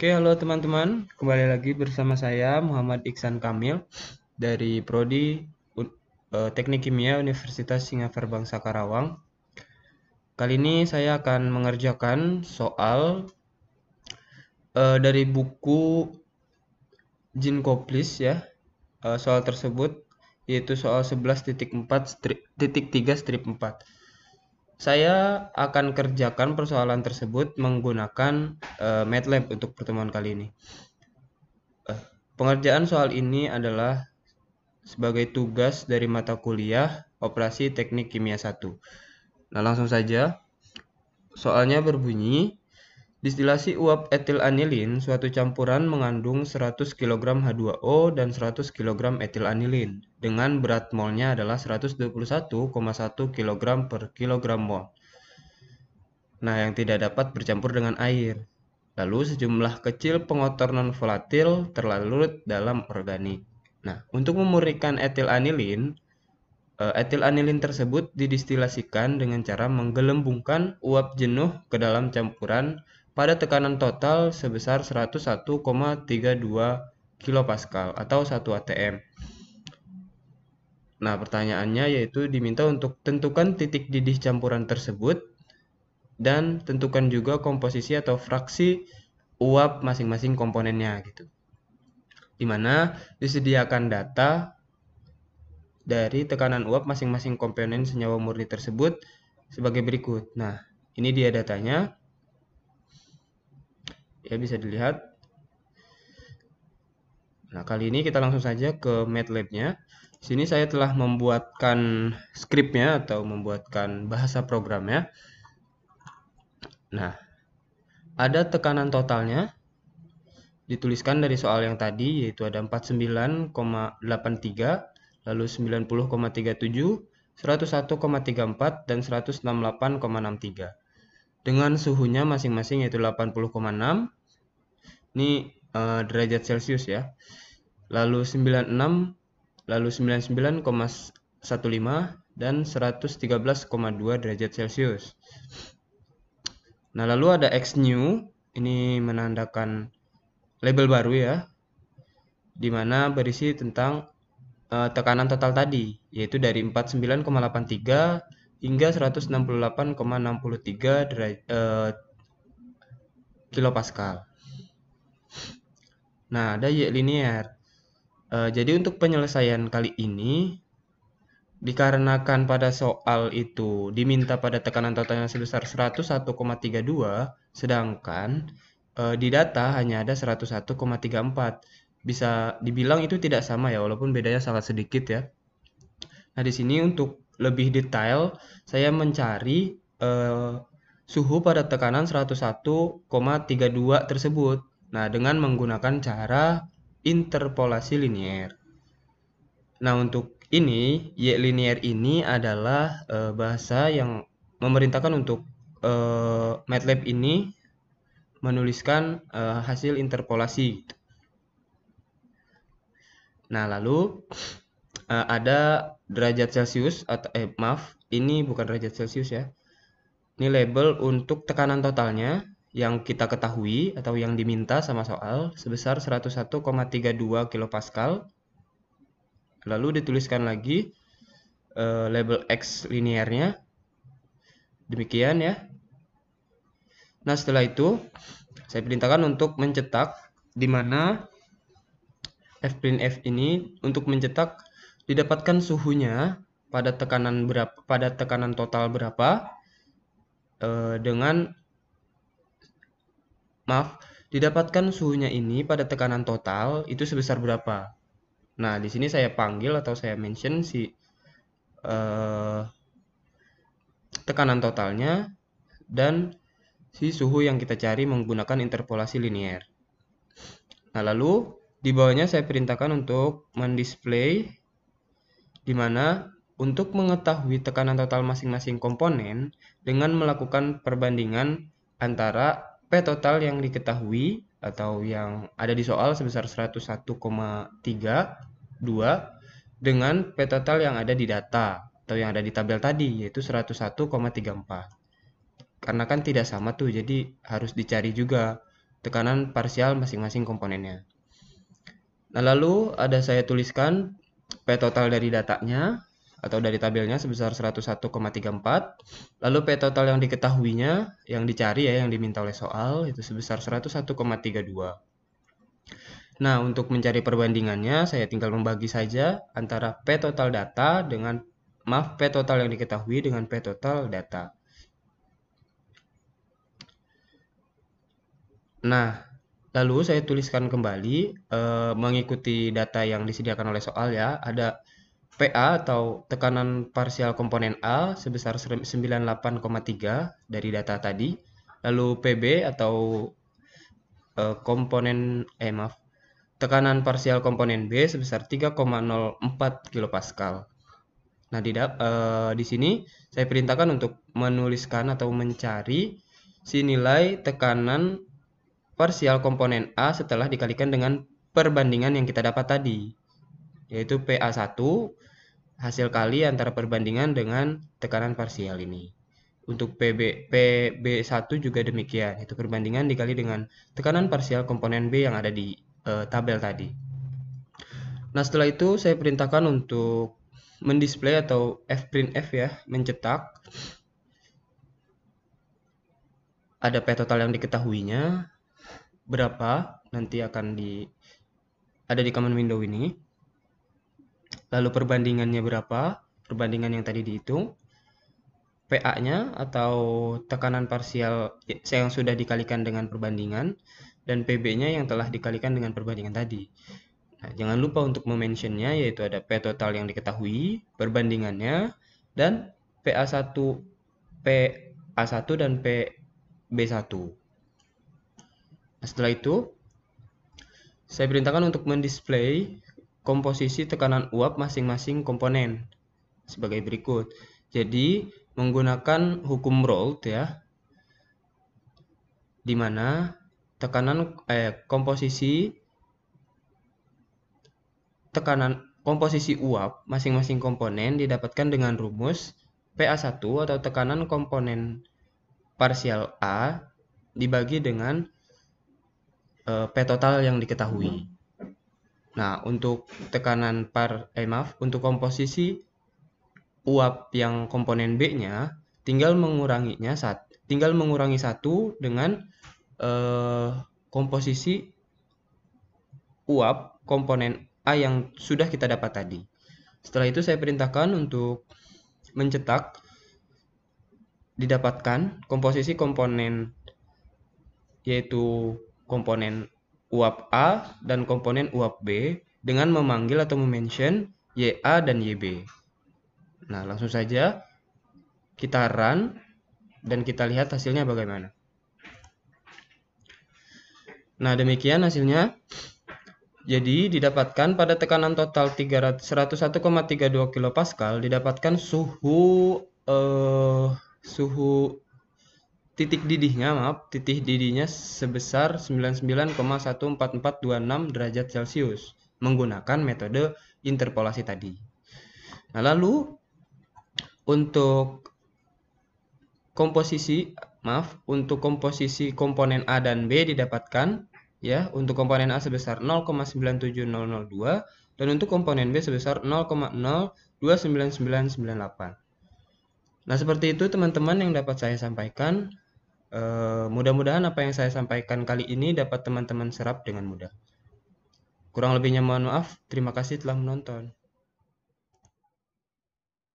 Oke, halo teman-teman. Kembali lagi bersama saya Muhammad Iksan Kamil dari Prodi eh, Teknik Kimia Universitas Singapura Bangsa Karawang. Kali ini saya akan mengerjakan soal uh, dari buku Jin Koplis ya. Uh, soal tersebut yaitu soal 11.4 strip titik 3 strip 4. Saya akan kerjakan persoalan tersebut menggunakan uh, MATLAB untuk pertemuan kali ini. Uh, pengerjaan soal ini adalah sebagai tugas dari mata kuliah Operasi Teknik Kimia 1. Nah, langsung saja. Soalnya berbunyi Distilasi uap etil anilin, suatu campuran mengandung 100 kg H2O dan 100 kg etil anilin, dengan berat molnya adalah 121,1 kg per kg mol. Nah, yang tidak dapat bercampur dengan air. Lalu sejumlah kecil pengotor non-volatil terlarut dalam organik. Nah, untuk memurnikan etil anilin, eh, etil anilin tersebut didistilasikan dengan cara menggelembungkan uap jenuh ke dalam campuran pada tekanan total sebesar 101,32 kPa atau 1 atm. Nah, pertanyaannya yaitu diminta untuk tentukan titik didih campuran tersebut dan tentukan juga komposisi atau fraksi uap masing-masing komponennya gitu. Dimana disediakan data dari tekanan uap masing-masing komponen senyawa murni tersebut sebagai berikut. Nah, ini dia datanya ya bisa dilihat nah kali ini kita langsung saja ke MATLAB-nya sini saya telah membuatkan scriptnya atau membuatkan bahasa programnya nah ada tekanan totalnya dituliskan dari soal yang tadi yaitu ada 49,83 lalu 90,37 101,34 dan 168,63 dengan suhunya masing-masing yaitu 80,6 ini uh, derajat Celcius ya. Lalu 96, lalu 99,15 dan 113,2 derajat Celcius. Nah, lalu ada X new, ini menandakan label baru ya, dimana berisi tentang uh, tekanan total tadi, yaitu dari 49,83 hingga 168,63 derajat uh, kilopascal. Nah, ada Y linear. E, jadi untuk penyelesaian kali ini, dikarenakan pada soal itu diminta pada tekanan totalnya sebesar 101,32, sedangkan e, di data hanya ada 101,34. Bisa dibilang itu tidak sama ya, walaupun bedanya sangat sedikit ya. Nah, di sini untuk lebih detail, saya mencari e, suhu pada tekanan 101,32 tersebut. Nah, dengan menggunakan cara interpolasi linier. Nah, untuk ini y linier ini adalah e, bahasa yang memerintahkan untuk e, MATLAB ini menuliskan e, hasil interpolasi. Nah, lalu e, ada derajat Celcius atau eh maaf, ini bukan derajat Celcius ya. Ini label untuk tekanan totalnya yang kita ketahui atau yang diminta sama soal sebesar 101,32 kPa, Lalu dituliskan lagi uh, label X linearnya. Demikian ya. Nah, setelah itu saya perintahkan untuk mencetak di mana fprint f ini untuk mencetak didapatkan suhunya pada tekanan berapa pada tekanan total berapa e, dengan Maaf, didapatkan suhunya ini pada tekanan total itu sebesar berapa? Nah, di sini saya panggil atau saya mention si uh, tekanan totalnya dan si suhu yang kita cari menggunakan interpolasi linier. Nah, lalu di bawahnya saya perintahkan untuk mendisplay di mana untuk mengetahui tekanan total masing-masing komponen dengan melakukan perbandingan antara P total yang diketahui atau yang ada di soal sebesar 101,32 dengan P total yang ada di data atau yang ada di tabel tadi yaitu 101,34. Karena kan tidak sama tuh jadi harus dicari juga tekanan parsial masing-masing komponennya. Nah, lalu ada saya tuliskan P total dari datanya atau dari tabelnya sebesar 101,34. Lalu P total yang diketahuinya, yang dicari ya, yang diminta oleh soal itu sebesar 101,32. Nah, untuk mencari perbandingannya, saya tinggal membagi saja antara P total data dengan, maaf, P total yang diketahui dengan P total data. Nah, lalu saya tuliskan kembali e, mengikuti data yang disediakan oleh soal ya. Ada PA atau tekanan parsial komponen A sebesar 98,3 dari data tadi. Lalu PB atau e, komponen eh maaf, tekanan parsial komponen B sebesar 3,04 kilopascal. Nah, di e, di sini saya perintahkan untuk menuliskan atau mencari si nilai tekanan parsial komponen A setelah dikalikan dengan perbandingan yang kita dapat tadi, yaitu PA1 hasil kali antara perbandingan dengan tekanan parsial ini. Untuk PB, PB1 juga demikian, itu perbandingan dikali dengan tekanan parsial komponen B yang ada di e, tabel tadi. Nah setelah itu saya perintahkan untuk mendisplay atau f ya, mencetak. Ada P total yang diketahuinya, berapa nanti akan di ada di command window ini lalu perbandingannya berapa, perbandingan yang tadi dihitung, PA-nya atau tekanan parsial yang sudah dikalikan dengan perbandingan, dan PB-nya yang telah dikalikan dengan perbandingan tadi. Nah, jangan lupa untuk mementionnya, yaitu ada P total yang diketahui, perbandingannya, dan PA1, PA1 dan PB1. Nah, setelah itu, saya perintahkan untuk mendisplay komposisi tekanan uap masing-masing komponen sebagai berikut. Jadi menggunakan hukum Raoult ya, di mana tekanan eh, komposisi tekanan komposisi uap masing-masing komponen didapatkan dengan rumus PA1 atau tekanan komponen parsial A dibagi dengan eh, P total yang diketahui. Nah, untuk tekanan par eh maaf, untuk komposisi uap yang komponen B-nya tinggal menguranginya saat tinggal mengurangi satu dengan eh, komposisi uap komponen A yang sudah kita dapat tadi. Setelah itu saya perintahkan untuk mencetak didapatkan komposisi komponen yaitu komponen uap A dan komponen uap B dengan memanggil atau memention YA dan YB. Nah, langsung saja kita run dan kita lihat hasilnya bagaimana. Nah, demikian hasilnya. Jadi, didapatkan pada tekanan total 101,32 kPa didapatkan suhu eh, suhu titik didihnya maaf titik didihnya sebesar 99,14426 derajat Celcius menggunakan metode interpolasi tadi. Nah, lalu untuk komposisi maaf untuk komposisi komponen A dan B didapatkan ya untuk komponen A sebesar 0,97002 dan untuk komponen B sebesar 0,0299998. Nah, seperti itu teman-teman yang dapat saya sampaikan. Eh, mudah-mudahan apa yang saya sampaikan kali ini dapat teman-teman serap dengan mudah. Kurang lebihnya mohon maaf. Terima kasih telah menonton.